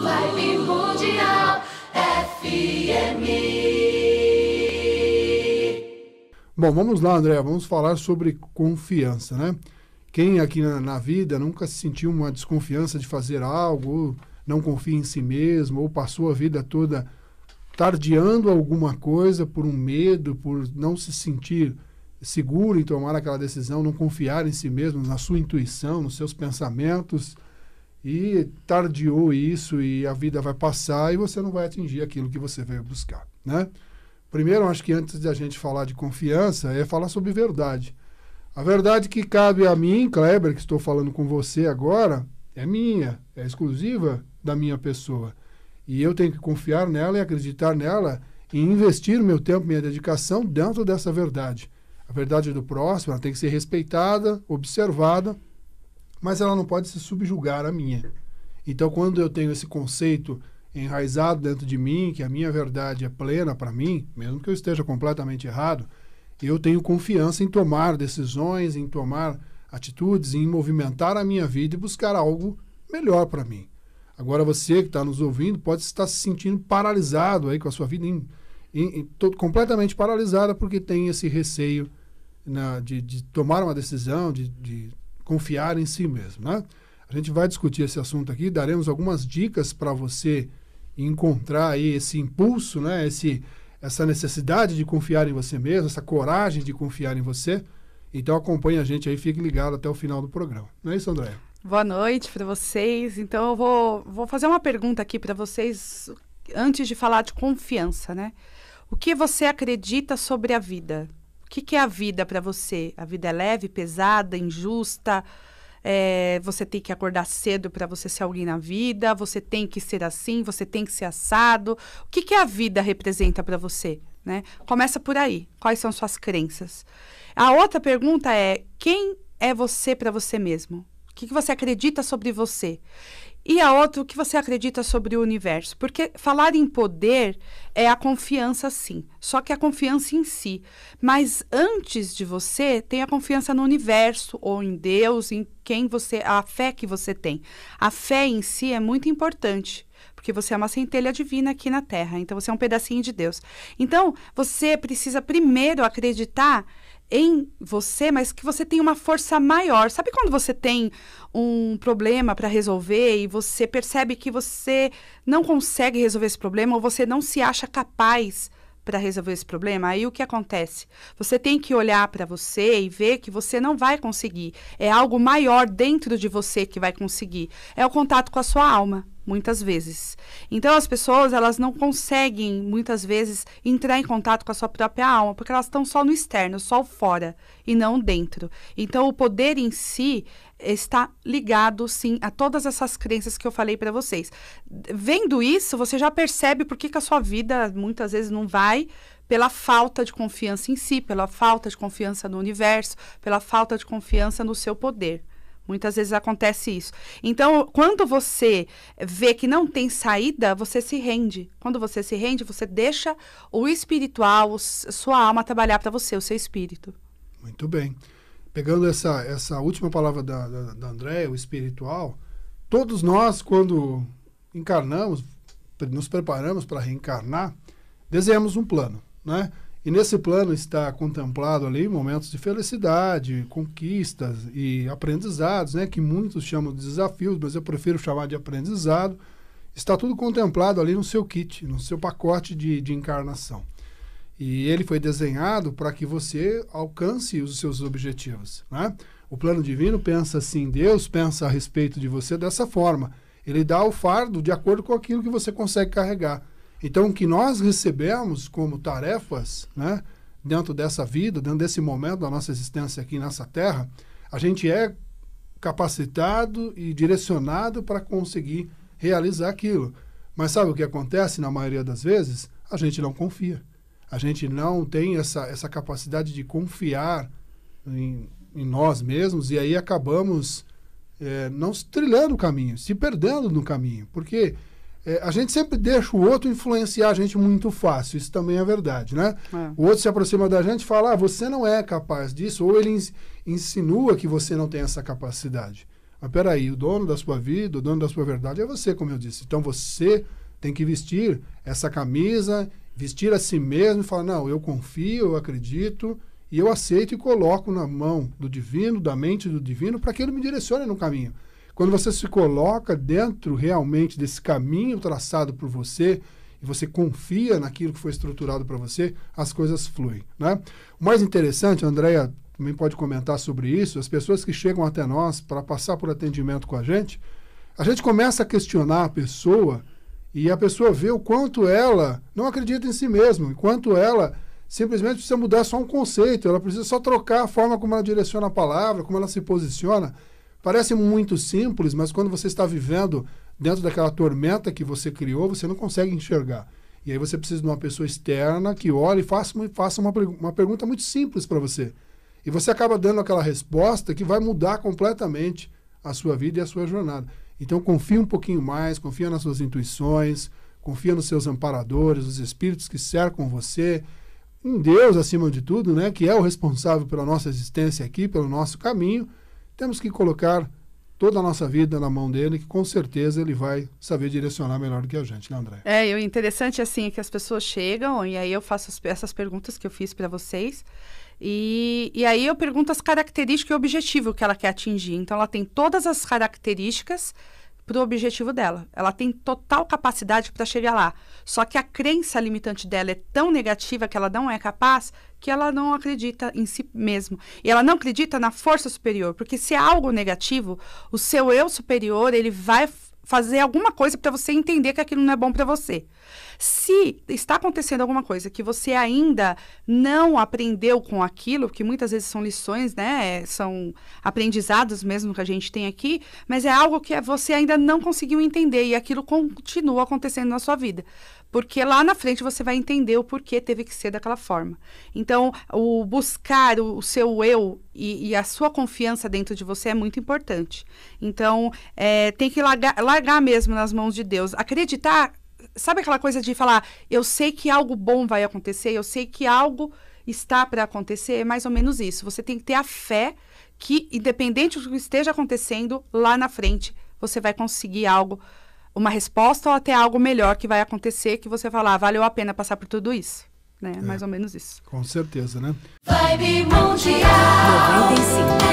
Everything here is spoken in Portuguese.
Live Mundial FM. Bom, vamos lá, André. Vamos falar sobre confiança, né? Quem aqui na, na, vida nunca se sentiu uma desconfiança de fazer algo, não confia em si mesmo, ou passou a vida toda tardeando alguma coisa por um medo, por não se sentir seguro em tomar aquela decisão, não confiar em si mesmo, na sua intuição, nos seus pensamentos e tardiou isso e a vida vai passar e você não vai atingir aquilo que você veio buscar, né? Primeiro, acho que antes de a gente falar de confiança, é falar sobre verdade. A verdade que cabe a mim, Kleber, que estou falando com você agora, é minha, é exclusiva da minha pessoa. E eu tenho que confiar nela e acreditar nela e investir meu tempo, minha dedicação dentro dessa verdade. A verdade do próximo tem que ser respeitada, observada mas ela não pode se subjugar à minha. Então, quando eu tenho esse conceito enraizado dentro de mim, que a minha verdade é plena para mim, mesmo que eu esteja completamente errado, eu tenho confiança em tomar decisões, em tomar atitudes, em movimentar a minha vida e buscar algo melhor para mim. Agora, você que está nos ouvindo pode estar se sentindo paralisado aí com a sua vida, em, em, em todo, completamente paralisada, porque tem esse receio na, né, de, de tomar uma decisão, de, de confiar em si mesmo, né? A gente vai discutir esse assunto aqui, daremos algumas dicas para você encontrar aí esse impulso, né? Esse, essa necessidade de confiar em você mesmo, essa coragem de confiar em você. Então acompanhe a gente aí, fique ligado até o final do programa. Não é isso, André? Boa noite para vocês. Então eu vou, vou fazer uma pergunta aqui para vocês antes de falar de confiança, né? O que você acredita sobre a vida? O que, que é a vida para você? A vida é leve, pesada, injusta? É, você tem que acordar cedo para você ser alguém na vida? Você tem que ser assim? Você tem que ser assado? O que, que a vida representa para você? Né? Começa por aí. Quais são suas crenças? A outra pergunta é: quem é você para você mesmo? O que, que você acredita sobre você? E a outra, o que você acredita sobre o universo? Porque falar em poder é a confiança, sim. Só que a confiança em si. Mas antes de você, tem a confiança no universo, ou em Deus, em quem você. a fé que você tem. A fé em si é muito importante porque você é uma centelha divina aqui na Terra, então você é um pedacinho de Deus. Então, você precisa primeiro acreditar em você, mas que você tem uma força maior. Sabe quando você tem um problema para resolver e você percebe que você não consegue resolver esse problema ou você não se acha capaz para resolver esse problema? Aí o que acontece? Você tem que olhar para você e ver que você não vai conseguir. É algo maior dentro de você que vai conseguir. É o contato com a sua alma muitas vezes. Então as pessoas, elas não conseguem muitas vezes entrar em contato com a sua própria alma, porque elas estão só no externo, só fora e não dentro. Então o poder em si está ligado sim a todas essas crenças que eu falei para vocês. Vendo isso, você já percebe por que, que a sua vida muitas vezes não vai pela falta de confiança em si, pela falta de confiança no universo, pela falta de confiança no seu poder. Muitas vezes acontece isso. Então, quando você vê que não tem saída, você se rende. Quando você se rende, você deixa o espiritual, o, sua alma trabalhar para você, o seu espírito. Muito bem. Pegando essa, essa última palavra da, da, da Andréia, o espiritual, todos nós, quando encarnamos, nos preparamos para reencarnar, desenhamos um plano, né? E nesse plano está contemplado ali momentos de felicidade, conquistas e aprendizados, né, que muitos chamam de desafios, mas eu prefiro chamar de aprendizado. Está tudo contemplado ali no seu kit, no seu pacote de, de encarnação. E ele foi desenhado para que você alcance os seus objetivos. Né? O plano divino pensa assim, Deus pensa a respeito de você dessa forma. Ele dá o fardo de acordo com aquilo que você consegue carregar. Então, o que nós recebemos como tarefas, né, dentro dessa vida, dentro desse momento da nossa existência aqui nessa terra, a gente é capacitado e direcionado para conseguir realizar aquilo. Mas sabe o que acontece na maioria das vezes? A gente não confia. A gente não tem essa, essa capacidade de confiar em, em nós mesmos e aí acabamos é, não trilhando o caminho, se perdendo no caminho. Porque é, a gente sempre deixa o outro influenciar a gente muito fácil, isso também é verdade, né? É. O outro se aproxima da gente e fala, ah, você não é capaz disso, ou ele insinua que você não tem essa capacidade. Mas ah, peraí, o dono da sua vida, o dono da sua verdade é você, como eu disse. Então você tem que vestir essa camisa, vestir a si mesmo e falar, não, eu confio, eu acredito, e eu aceito e coloco na mão do divino, da mente do divino, para que ele me direcione no caminho. Quando você se coloca dentro realmente desse caminho traçado por você e você confia naquilo que foi estruturado para você, as coisas fluem, né? O mais interessante, a Andrea também pode comentar sobre isso, as pessoas que chegam até nós para passar por atendimento com a gente, a gente começa a questionar a pessoa e a pessoa vê o quanto ela não acredita em si mesma, enquanto ela simplesmente precisa mudar só um conceito, ela precisa só trocar a forma como ela direciona a palavra, como ela se posiciona. Parece muito simples, mas quando você está vivendo dentro daquela tormenta que você criou, você não consegue enxergar. E aí você precisa de uma pessoa externa que olhe e faça, faça uma, uma pergunta muito simples para você. E você acaba dando aquela resposta que vai mudar completamente a sua vida e a sua jornada. Então confia um pouquinho mais, confia nas suas intuições, confia nos seus amparadores, os espíritos que cercam você, em Deus acima de tudo, né, que é o responsável pela nossa existência aqui, pelo nosso caminho temos que colocar toda a nossa vida na mão dele, que com certeza ele vai saber direcionar melhor do que a gente, né, André? É, e o interessante, assim, é que as pessoas chegam e aí eu faço as, essas perguntas que eu fiz para vocês. E, e aí eu pergunto as características e o objetivo que ela quer atingir. Então, ela tem todas as características para o objetivo dela. Ela tem total capacidade para chegar lá. Só que a crença limitante dela é tão negativa que ela não é capaz que ela não acredita em si mesma. E ela não acredita na força superior, porque se é algo negativo, o seu eu superior, ele vai fazer alguma coisa para você entender que aquilo não é bom para você. Se está acontecendo alguma coisa que você ainda não aprendeu com aquilo, que muitas vezes são lições, né? É, são aprendizados mesmo que a gente tem aqui, mas é algo que você ainda não conseguiu entender e aquilo continua acontecendo na sua vida porque lá na frente você vai entender o porquê teve que ser daquela forma. Então, o buscar o, seu eu e, e a sua confiança dentro de você é muito importante. Então, é, tem que largar, largar mesmo nas mãos de Deus, acreditar sabe aquela coisa de falar, eu sei que algo bom vai acontecer, eu sei que algo está para acontecer, é mais ou menos isso. Você tem que ter a fé que, independente do que esteja acontecendo lá na frente, você vai conseguir algo, uma resposta ou até algo melhor que vai acontecer, que você falar, ah, valeu a pena passar por tudo isso. Né? É, é, mais ou menos isso. Com certeza, né? Vibe Mundial 95.